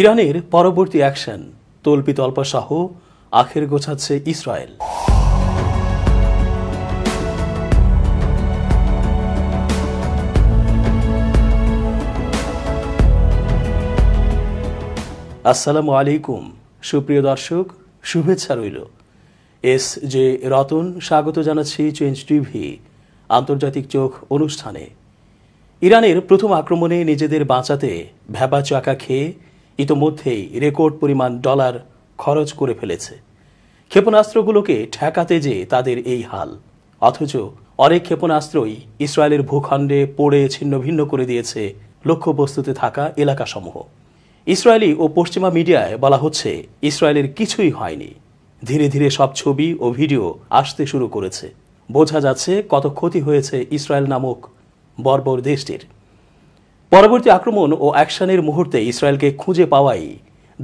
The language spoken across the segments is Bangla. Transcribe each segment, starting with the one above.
ইরানের পরবর্তী অ্যাকশন তল্পি সহ আখের গোছাচ্ছে ইসরায়েল আসসালামু আলাইকুম সুপ্রিয় দর্শক শুভেচ্ছা রইল এস জে রতন স্বাগত জানাচ্ছি চেঞ্জ টিভি আন্তর্জাতিক চোখ অনুষ্ঠানে ইরানের প্রথম আক্রমণে নিজেদের বাঁচাতে ভ্যাপা চাকা খেয়ে ইতোমধ্যেই রেকর্ড পরিমাণ ডলার খরচ করে ফেলেছে ক্ষেপণাস্ত্রগুলোকে ঠেকাতে যে তাদের এই হাল অথচ অনেক ক্ষেপণাস্ত্রই ইসরায়েলের ভূখণ্ডে পড়ে ছিন্ন ভিন্ন করে দিয়েছে লক্ষ্যবস্তুতে থাকা এলাকাসমূহ ইসরায়েলি ও পশ্চিমা মিডিয়ায় বলা হচ্ছে ইসরায়েলের কিছুই হয়নি ধীরে ধীরে সব ছবি ও ভিডিও আসতে শুরু করেছে বোঝা যাচ্ছে কত ক্ষতি হয়েছে ইসরায়েল নামক বর্বর দেশটির পরবর্তী আক্রমণ ও অ্যাকশনের মুহূর্তে ইসরায়েলকে খুঁজে পাওয়াই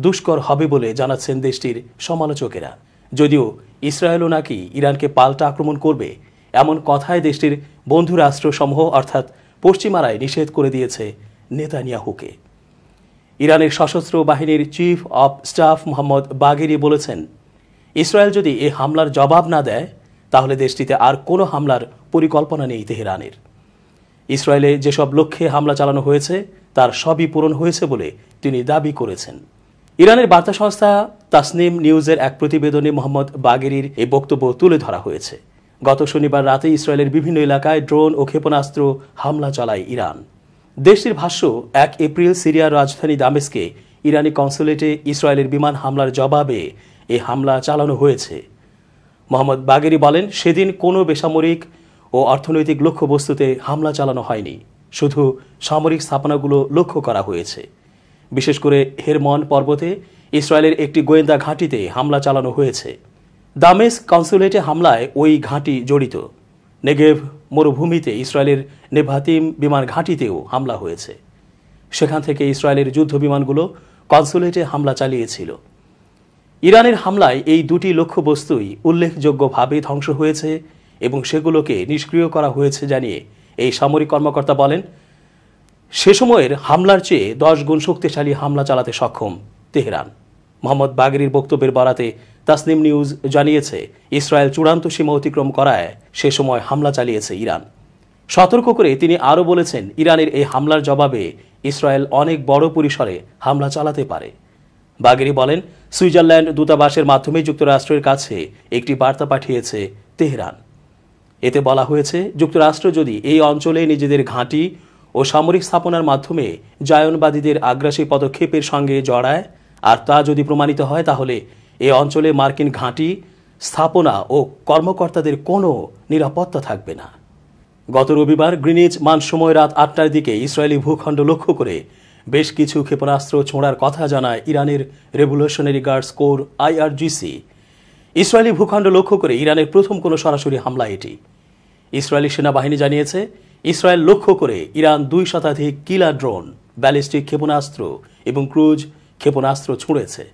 দুষ্কর হবে বলে জানাচ্ছেন দেশটির সমালোচকেরা যদিও ইসরায়েলও নাকি ইরানকে পাল্টা আক্রমণ করবে এমন কথায় দেশটির বন্ধু রাষ্ট্রসমূহ অর্থাৎ পশ্চিমারায় নিষেধ করে দিয়েছে নেতানিয়াহুকে ইরানের সশস্ত্র বাহিনীর chief of staff Mohammad Bagheri বলেছেন ইসরায়েল যদি এ হামলার জবাব না দেয় তাহলে দেশটিতে আর কোনো হামলার পরিকল্পনা নেই তেহরানের ইসরায়েলে যেসব লক্ষ্যে হামলা চালানো হয়েছে তার সবই পূরণ হয়েছে বলে তিনি দাবি করেছেন ইরানের বার্তা সংস্থা তাসনিম নিউজের এক প্রতিবেদনে মোহাম্মদ বাগেরির এই বক্তব্য তুলে ধরা হয়েছে গত শনিবার রাতে ইসরায়েলের বিভিন্ন এলাকায় ড্রোন ও ক্ষেপণাস্ত্র হামলা চালায় ইরান দেশটির ভাষ্য এক এপ্রিল সিরিয়ার রাজধানী দামেস্কে ইরানি কনসুলেটে ইসরায়েলের বিমান হামলার জবাবে এ হামলা চালানো হয়েছে মোহাম্মদ বাগেরি বলেন সেদিন কোনো বেসামরিক ও অর্থনৈতিক লক্ষ্যবস্তুতে হামলা চালানো হয়নি শুধু সামরিক স্থাপনাগুলো লক্ষ্য করা হয়েছে বিশেষ করে হেরমন পর্বতে ইসরায়েলের একটি গোয়েন্দা ঘাঁটিতে হামলা চালানো হয়েছে দামেস কনসুলেটে হামলায় ওই ঘাঁটি জড়িত নেগেভ মরুভূমিতে ইসরায়েলের নেভাতিম বিমান ঘাঁটিতেও হামলা হয়েছে সেখান থেকে ইসরায়েলের যুদ্ধ বিমানগুলো কনসুলেটে হামলা চালিয়েছিল ইরানের হামলায় এই দুটি লক্ষ্যবস্তুই উল্লেখযোগ্যভাবে ধ্বংস হয়েছে এবং সেগুলোকে নিষ্ক্রিয় করা হয়েছে জানিয়ে এই সামরিক কর্মকর্তা বলেন সে সময়ের হামলার চেয়ে দশ গুণ শক্তিশালী হামলা চালাতে সক্ষম তেহরান মোহাম্মদ বাগরির বক্তব্যের বরাতে তাসনিম নিউজ জানিয়েছে ইসরায়েল চূড়ান্ত সীমা অতিক্রম করায় সে সময় হামলা চালিয়েছে ইরান সতর্ক করে তিনি আরও বলেছেন ইরানের এই হামলার জবাবে ইসরায়েল অনেক বড় পরিসরে হামলা চালাতে পারে বাগেরি বলেন সুইজারল্যান্ড দূতাবাসের মাধ্যমে যুক্তরাষ্ট্রের কাছে একটি বার্তা পাঠিয়েছে তেহরান এতে বলা হয়েছে যুক্তরাষ্ট্র যদি এই অঞ্চলে নিজেদের ঘাঁটি ও সামরিক স্থাপনার মাধ্যমে জায়নবাদীদের আগ্রাসী পদক্ষেপের সঙ্গে জড়ায় আর তা যদি প্রমাণিত হয় তাহলে এ অঞ্চলে মার্কিন ঘাঁটি স্থাপনা ও কর্মকর্তাদের কোনো নিরাপত্তা থাকবে না গত রবিবার মান মানসময় রাত আটটার দিকে ইসরায়েলি ভূখণ্ড লক্ষ্য করে বেশ কিছু ক্ষেপণাস্ত্র ছোঁড়ার কথা জানায় ইরানের revolutionary guards corps IRGC Israeli ভূখণ্ড লক্ষ্য করে ইরানের প্রথম কোনো সরাসরি হামলা এটি ইসরায়েলি সেনাবাহিনী জানিয়েছে ইসরায়েল লক্ষ্য করে ইরান দুই শতাধিক কিলা ড্রোন ব্যালিস্টিক ক্ষেপণাস্ত্র এবং ক্রুজ ক্ষেপণাস্ত্র ছুঁড়েছে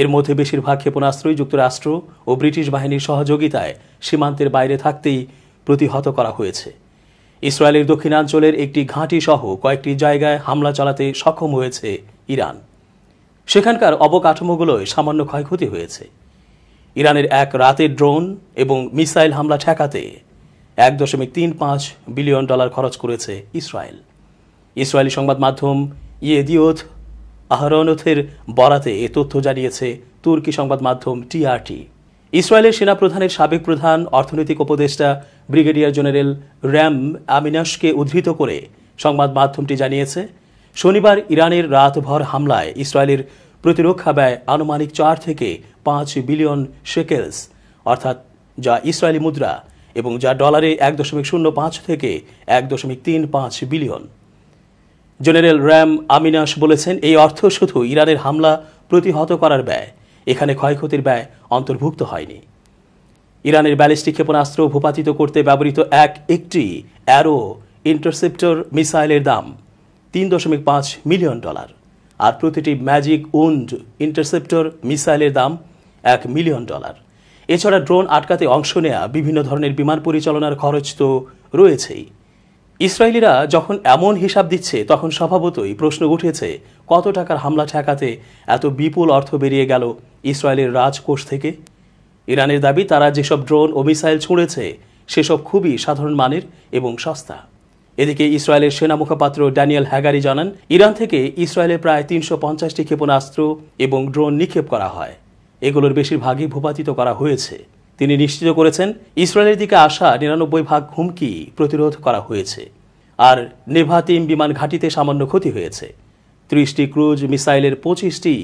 এর মধ্যে বেশিরভাগ ক্ষেপণাস্ত্রই যুক্তরাষ্ট্র ও ব্রিটিশ বাহিনীর সহযোগিতায় সীমান্তের বাইরে থাকতেই প্রতিহত করা হয়েছে ইসরায়েলের দক্ষিণাঞ্চলের একটি ঘাঁটি সহ কয়েকটি জায়গায় হামলা চালাতে সক্ষম হয়েছে ইরান সেখানকার অবকাঠামোগুলোয় সামান্য ক্ষয়ক্ষতি হয়েছে ইরানের এক রাতের ড্রোন এবং মিসাইল হামলা ঠেকাতে এক দশমিক তিন পাঁচ বিলিয়ন ডলার খরচ করেছে ইসরায়েল ইসরায়েলি সংবাদ মাধ্যম ইয়েদিওথ আহরনথের বরাতে এ তথ্য জানিয়েছে তুর্কি সংবাদ মাধ্যম টিআরটি ইসরায়েলের সেনাপ্রধানের সাবেক প্রধান অর্থনৈতিক উপদেষ্টা ব্রিগেডিয়ার জেনারেল র্যাম আমিনাসকে উদ্ধৃত করে সংবাদ মাধ্যমটি জানিয়েছে শনিবার ইরানের রাতভর হামলায় ইসরায়েলের প্রতিরক্ষা ব্যয় আনুমানিক চার থেকে পাঁচ বিলিয়ন শেকেলস অর্থাৎ যা ইসরায়েলি মুদ্রা এবং যা ডলারে এক দশমিক শূন্য পাঁচ থেকে এক দশমিক তিন পাঁচ বিলিয়ন জেনারেল র্যাম আমিনাস বলেছেন এই অর্থ শুধু ইরানের হামলা প্রতিহত করার ব্যয় এখানে ক্ষয়ক্ষতির ব্যয় অন্তর্ভুক্ত হয়নি ইরানের ব্যালিস্টিক ক্ষেপণাস্ত্র ভূপাতিত করতে ব্যবহৃত এক একটি অ্যারো ইন্টারসেপ্টর মিসাইলের দাম তিন দশমিক পাঁচ মিলিয়ন ডলার আর প্রতিটি ম্যাজিক উন্ড ইন্টারসেপ্টর মিসাইলের দাম এক মিলিয়ন ডলার এছাড়া ড্রোন আটকাতে অংশ নেয়া বিভিন্ন ধরনের বিমান পরিচালনার খরচ তো রয়েছেই ইসরায়েলিরা যখন এমন হিসাব দিচ্ছে তখন স্বভাবতই প্রশ্ন উঠেছে কত টাকার হামলা ঠেকাতে এত বিপুল অর্থ বেরিয়ে গেল ইসরায়েলের রাজকোষ থেকে ইরানের দাবি তারা যেসব ড্রোন ও মিসাইল ছুঁড়েছে সেসব খুবই সাধারণ মানের এবং সস্তা এদিকে ইসরায়েলের সেনা মুখপাত্র ড্যানিয়েল হ্যাগারি জানান ইরান থেকে ইসরায়েলে প্রায় তিনশো পঞ্চাশটি ক্ষেপণাস্ত্র এবং ড্রোন নিক্ষেপ করা হয় এগুলোর বেশিরভাগই ভূপাতিত করা হয়েছে তিনি নিশ্চিত করেছেন ইসরায়েলের দিকে আসা নিরানব্বই ভাগ হুমকি প্রতিরোধ করা হয়েছে আর নেভাতিম বিমান ঘাঁটিতে সামান্য ক্ষতি হয়েছে ত্রিশটি ক্রুজ মিসাইলের পঁচিশটি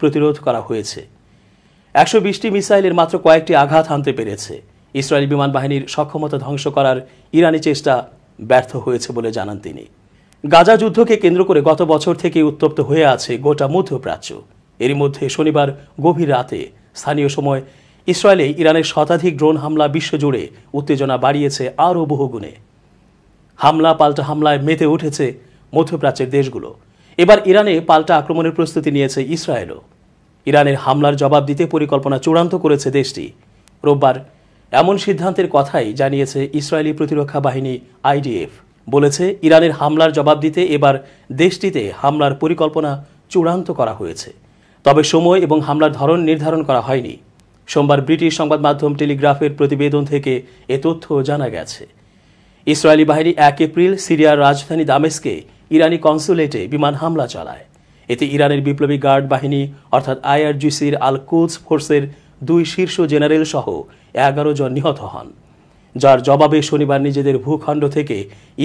প্রতিরোধ করা হয়েছে একশো বিশটি মিসাইলের মাত্র কয়েকটি আঘাত হানতে পেরেছে ইসরায়েল বিমান বাহিনীর সক্ষমতা ধ্বংস করার ইরানি চেষ্টা ব্যর্থ হয়েছে বলে জানান তিনি গাজা যুদ্ধকে কেন্দ্র করে গত বছর থেকে উত্তপ্ত হয়ে আছে গোটা মধ্যপ্রাচ্য এর মধ্যে শনিবার গভীর রাতে স্থানীয় সময় ইসরায়েলে ইরানের শতাধিক ড্রোন হামলা বিশ্বজুড়ে উত্তেজনা বাড়িয়েছে আরও বহুগুণে হামলা পাল্টা হামলায় মেতে উঠেছে মধ্যপ্রাচ্যের দেশগুলো এবার ইরানে পাল্টা আক্রমণের প্রস্তুতি নিয়েছে ইসরায়েলও ইরানের হামলার জবাব দিতে পরিকল্পনা চূড়ান্ত করেছে দেশটি রোববার এমন সিদ্ধান্তের কথাই জানিয়েছে ইসরায়েলি প্রতিরক্ষা বাহিনী আইডিএফ বলেছে ইরানের হামলার জবাব দিতে এবার দেশটিতে হামলার পরিকল্পনা চূড়ান্ত করা হয়েছে তবে সময় এবং হামলার ধরন নির্ধারণ করা হয়নি সোমবার ব্রিটিশ সংবাদ মাধ্যম টেলিগ্রাফের প্রতিবেদন থেকে এ তথ্য জানা গেছে ইসরায়েলি বাহিনী এক এপ্রিল সিরিয়ার রাজধানী দামেস্কে ইরানি কনসুলেটে বিমান হামলা চালায় এতে ইরানের বিপ্লবী গার্ড বাহিনী অর্থাৎ আইআরজিসির আল কুদস ফোর্সের দুই শীর্ষ জেনারেল সহ এগারো জন নিহত হন যার জবাবে শনিবার নিজেদের ভূখণ্ড থেকে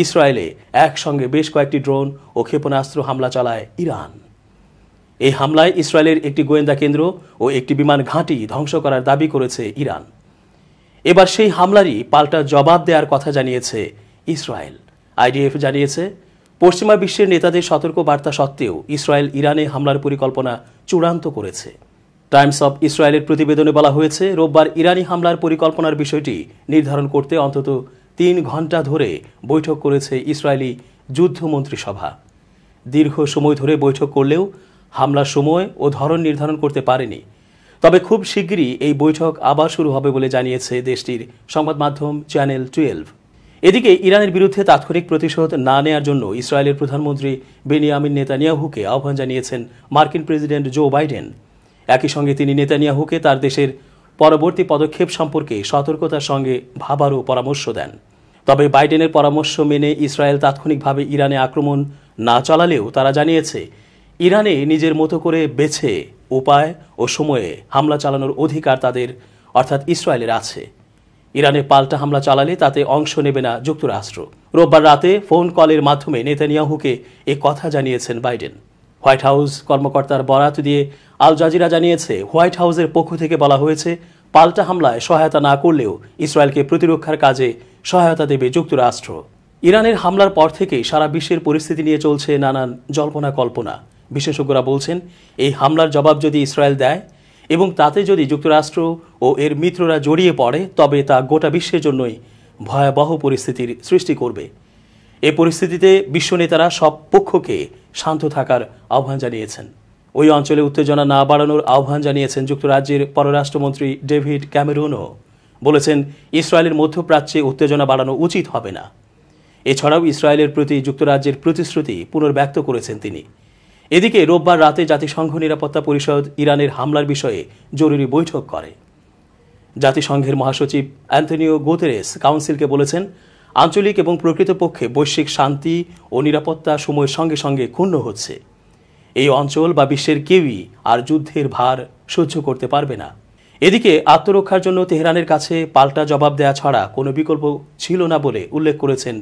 ইসরায়েলে একসঙ্গে বেশ কয়েকটি ড্রোন ও ক্ষেপণাস্ত্র হামলা চালায় ইরান এই হামলায় ইসরায়েলের একটি গোয়েন্দা কেন্দ্র ও একটি বিমান ঘাঁটি ধ্বংস করার দাবি করেছে ইরান এবার সেই হামলারই পাল্টা জবাব দেওয়ার কথা জানিয়েছে ইসরায়েল আইডিএফ জানিয়েছে পশ্চিমা বিশ্বের নেতাদের সতর্ক বার্তা সত্ত্বেও ইসরায়েল ইরানে হামলার পরিকল্পনা চূড়ান্ত করেছে টাইমস অব ইসরায়েলের প্রতিবেদনে বলা হয়েছে রোববার ইরানি হামলার পরিকল্পনার বিষয়টি নির্ধারণ করতে অন্তত তিন ঘন্টা ধরে বৈঠক করেছে ইসরায়েলি যুদ্ধমন্ত্রিসভা দীর্ঘ সময় ধরে বৈঠক করলেও হামলার সময় ও ধরন নির্ধারণ করতে পারেনি তবে খুব শীঘ্রই এই বৈঠক আবার শুরু হবে বলে জানিয়েছে দেশটির সংবাদ মাধ্যম চ্যানেল টুয়েলভ এদিকে ইরানের বিরুদ্ধে তাৎক্ষণিক প্রতিশোধ না নেয়ার জন্য ইসরায়েলের প্রধানমন্ত্রী বেনিয়ামিন নেতানিয়াহুকে আহ্বান জানিয়েছেন মার্কিন প্রেসিডেন্ট জো বাইডেন একই সঙ্গে তিনি নেতানিয়াহুকে তার দেশের পরবর্তী পদক্ষেপ সম্পর্কে সতর্কতার সঙ্গে ভাবারও পরামর্শ দেন তবে বাইডেনের পরামর্শ মেনে ইসরায়েল তাৎক্ষণিকভাবে ইরানে আক্রমণ না চালালেও তারা জানিয়েছে ইরানে নিজের মতো করে বেছে উপায় ও সময়ে হামলা চালানোর অধিকার তাদের অর্থাৎ ইসরায়েলের আছে ইরানে পাল্টা হামলা চালালে তাতে অংশ নেবে না যুক্তরাষ্ট্র রোববার রাতে ফোন কলের মাধ্যমে নেতানিয়াহুকে এ কথা জানিয়েছেন বাইডেন হোয়াইট হাউস কর্মকর্তার বরাত দিয়ে আল জাজিরা জানিয়েছে হোয়াইট হাউসের পক্ষ থেকে বলা হয়েছে পাল্টা হামলায় সহায়তা না করলেও ইসরায়েলকে প্রতিরক্ষার কাজে সহায়তা দেবে যুক্তরাষ্ট্র ইরানের হামলার পর থেকেই সারা বিশ্বের পরিস্থিতি নিয়ে চলছে নানান জল্পনা কল্পনা বিশেষজ্ঞরা বলছেন এই হামলার জবাব যদি ইসরায়েল দেয় এবং তাতে যদি যুক্তরাষ্ট্র ও এর মিত্ররা জড়িয়ে পড়ে তবে তা গোটা বিশ্বের জন্যই ভয়াবহ পরিস্থিতির সৃষ্টি করবে এ পরিস্থিতিতে বিশ্ব নেতারা সব পক্ষকে শান্ত থাকার আহ্বান জানিয়েছেন ওই অঞ্চলে উত্তেজনা না বাড়ানোর আহ্বান জানিয়েছেন যুক্তরাজ্যের পররাষ্ট্রমন্ত্রী ডেভিড ক্যামেরনও বলেছেন ইসরায়েলের মধ্যপ্রাচ্যে উত্তেজনা বাড়ানো উচিত হবে না এছাড়াও ইসরায়েলের প্রতি যুক্তরাজ্যের প্রতিশ্রুতি পুনর্ব্যক্ত করেছেন তিনি এদিকে রোববার রাতে জাতিসংঘ নিরাপত্তা পরিষদ ইরানের হামলার বিষয়ে জরুরি বৈঠক করে জাতিসংঘের মহাসচিব অ্যান্থনিও গোতেরেস কাউন্সিলকে বলেছেন আঞ্চলিক এবং প্রকৃতপক্ষে বৈশ্বিক শান্তি ও নিরাপত্তা সময়ের সঙ্গে সঙ্গে ক্ষুণ্ণ হচ্ছে এই অঞ্চল বা বিশ্বের কেউই আর যুদ্ধের ভার সহ্য করতে পারবে না এদিকে আত্মরক্ষার জন্য তেহরানের কাছে পাল্টা জবাব দেয়া ছাড়া কোনো বিকল্প ছিল না বলে উল্লেখ করেছেন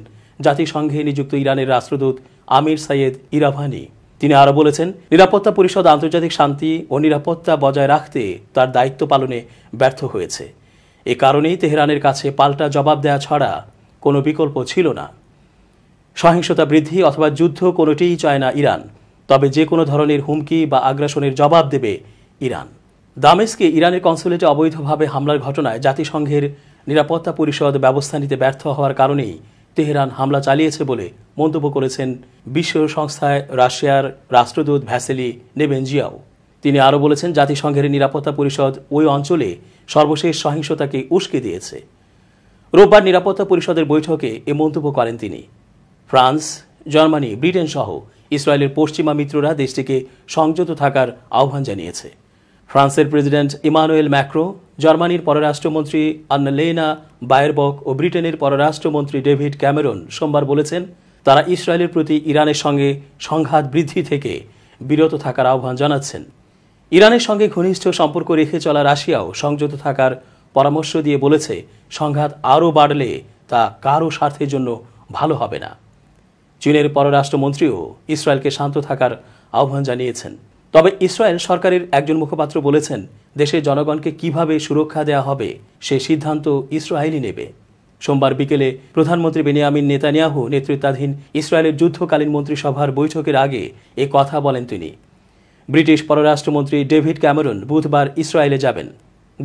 জাতিসংঘে নিযুক্ত ইরানের রাষ্ট্রদূত আমির সাইয়েদ ইরাভানি তিনি আরও বলেছেন নিরাপত্তা পরিষদ আন্তর্জাতিক শান্তি ও নিরাপত্তা বজায় রাখতে তার দায়িত্ব পালনে ব্যর্থ হয়েছে এ কারণেই তেহরানের কাছে পাল্টা জবাব দেয়া ছাড়া কোনো বিকল্প ছিল না সহিংসতা বৃদ্ধি অথবা যুদ্ধ কোনোটিই চায় না ইরান তবে যে কোনো ধরনের হুমকি বা আগ্রাসনের জবাব দেবে ইরান দামেস্কে ইরানের কনসুলেটে অবৈধভাবে হামলার ঘটনায় জাতিসংঘের নিরাপত্তা পরিষদ ব্যবস্থা নিতে ব্যর্থ হওয়ার কারণেই তেহরান হামলা চালিয়েছে বলে মন্তব্য করেছেন বিশ্ব সংস্থায় রাশিয়ার রাষ্ট্রদূত ভ্যাসেলি নেবেনজিয়াও তিনি আরও বলেছেন জাতিসংঘের নিরাপত্তা পরিষদ ওই অঞ্চলে সর্বশেষ সহিংসতাকে উস্কে দিয়েছে রোববার নিরাপত্তা পরিষদের বৈঠকে এ মন্তব্য করেন তিনি ফ্রান্স জার্মানি ব্রিটেন সহ ইসরায়েলের পশ্চিমা মিত্ররা দেশটিকে সংযত থাকার আহ্বান জানিয়েছে ফ্রান্সের প্রেসিডেন্ট ইমানুয়েল ম্যাক্রো জার্মানির পররাষ্ট্রমন্ত্রী আন্নালেনা বায়েরবক ও ব্রিটেনের পররাষ্ট্রমন্ত্রী ডেভিড ক্যামেরন সোমবার বলেছেন তারা ইসরায়েলের প্রতি ইরানের সঙ্গে সংঘাত বৃদ্ধি থেকে বিরত থাকার আহ্বান জানাচ্ছেন ইরানের সঙ্গে ঘনিষ্ঠ সম্পর্ক রেখে চলা রাশিয়াও সংযত থাকার পরামর্শ দিয়ে বলেছে সংঘাত আরও বাড়লে তা কারও স্বার্থের জন্য ভালো হবে না চীনের পররাষ্ট্রমন্ত্রীও ইসরায়েলকে শান্ত থাকার আহ্বান জানিয়েছেন তবে ইসরায়েল সরকারের একজন মুখপাত্র বলেছেন দেশের জনগণকে কিভাবে সুরক্ষা দেয়া হবে সে সিদ্ধান্ত ইসরায়েলই নেবে সোমবার বিকেলে প্রধানমন্ত্রী বেনিয়ামিন নেতানিয়াহু নেতৃত্বাধীন ইসরায়েলের যুদ্ধকালীন মন্ত্রিসভার বৈঠকের আগে এ কথা বলেন তিনি ব্রিটিশ পররাষ্ট্রমন্ত্রী ডেভিড ক্যামেরন বুধবার ইসরায়েলে যাবেন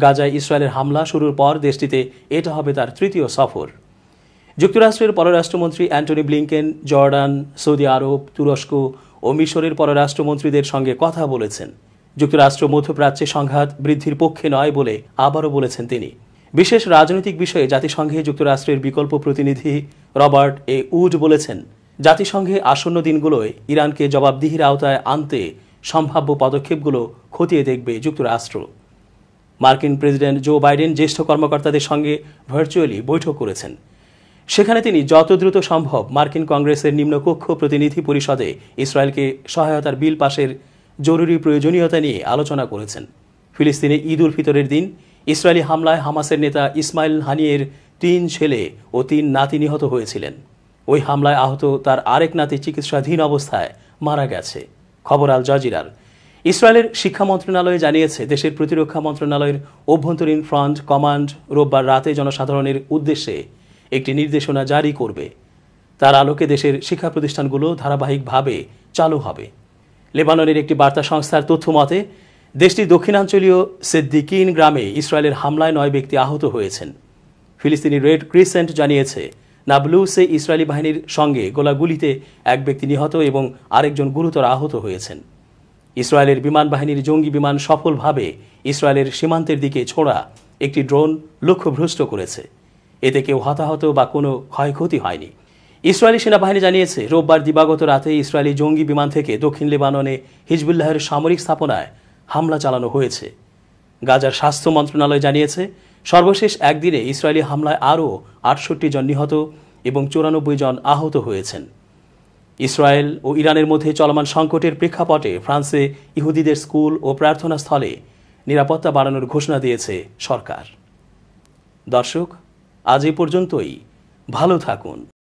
গাজায় ইসরায়েলের হামলা শুরুর পর দেশটিতে এটা হবে তার তৃতীয় সফর যুক্তরাষ্ট্রের পররাষ্ট্রমন্ত্রী অ্যান্টনি ব্লিংকেন জর্ডান সৌদি আরব তুরস্ক ও মিশরের পররাষ্ট্রমন্ত্রীদের সঙ্গে কথা বলেছেন যুক্তরাষ্ট্র মধ্যপ্রাচ্যে সংঘাত বৃদ্ধির পক্ষে নয় বলে আবারও বলেছেন তিনি বিশেষ রাজনৈতিক বিষয়ে জাতিসংঘে যুক্তরাষ্ট্রের বিকল্প প্রতিনিধি রবার্ট এ উড বলেছেন জাতিসংঘে আসন্ন দিনগুলোয় ইরানকে জবাবদিহির আওতায় আনতে সম্ভাব্য পদক্ষেপগুলো খতিয়ে দেখবে যুক্তরাষ্ট্র মার্কিন প্রেসিডেন্ট জো বাইডেন জ্যেষ্ঠ কর্মকর্তাদের সঙ্গে ভার্চুয়ালি বৈঠক করেছেন সেখানে তিনি যত দ্রুত সম্ভব মার্কিন কংগ্রেসের নিম্নকক্ষ প্রতিনিধি পরিষদে ইসরায়েলকে সহায়তার বিল পাশের জরুরি প্রয়োজনীয়তা নিয়ে আলোচনা করেছেন ফিলিস্তিনে ঈদ উল ফিতরের দিন ইসরায়েলি হামলায় হামাসের নেতা ইসমাইল হানিয়ের তিন ছেলে ও তিন নাতি নিহত হয়েছিলেন ওই হামলায় আহত তার আরেক নাতি চিকিৎসাধীন অবস্থায় মারা গেছে খবর আল জাজিরার ইসরায়েলের শিক্ষা মন্ত্রণালয় জানিয়েছে দেশের প্রতিরক্ষা মন্ত্রণালয়ের অভ্যন্তরীণ ফ্রন্ট কমান্ড রোববার রাতে জনসাধারণের উদ্দেশ্যে একটি নির্দেশনা জারি করবে তার আলোকে দেশের শিক্ষা প্রতিষ্ঠানগুলো ধারাবাহিকভাবে চালু হবে লেবাননের একটি বার্তা সংস্থার তথ্য মতে দেশটির দক্ষিণাঞ্চলীয় সেদ্দিকিন গ্রামে ইসরায়েলের হামলায় নয় ব্যক্তি আহত হয়েছেন ফিলিস্তিনি রেড ক্রিসেন্ট জানিয়েছে নাবলুসে ইসরায়েলি বাহিনীর সঙ্গে গোলাগুলিতে এক ব্যক্তি নিহত এবং আরেকজন গুরুতর আহত হয়েছেন ইসরায়েলের বিমান বাহিনীর জঙ্গি বিমান সফলভাবে ইসরায়েলের সীমান্তের দিকে ছোড়া একটি ড্রোন লক্ষ্যভ্রষ্ট করেছে এতে কেউ হতাহত বা কোনো ক্ষয়ক্ষতি হয়নি ইসরায়েলি সেনাবাহিনী জানিয়েছে রোববার দিবাগত রাতে ইসরায়েলি জঙ্গি বিমান থেকে দক্ষিণ লেবাননে হিজবুল্লাহের সামরিক স্থাপনায় হামলা চালানো হয়েছে গাজার স্বাস্থ্য মন্ত্রণালয় জানিয়েছে সর্বশেষ একদিনে ইসরায়েলি হামলায় আরও আটষট্টি জন নিহত এবং চুরানব্বই জন আহত হয়েছেন ইসরায়েল ও ইরানের মধ্যে চলমান সংকটের প্রেক্ষাপটে ফ্রান্সে ইহুদিদের স্কুল ও প্রার্থনা স্থলে নিরাপত্তা বাড়ানোর ঘোষণা দিয়েছে সরকার দর্শক আজ এ পর্যন্তই ভালো থাকুন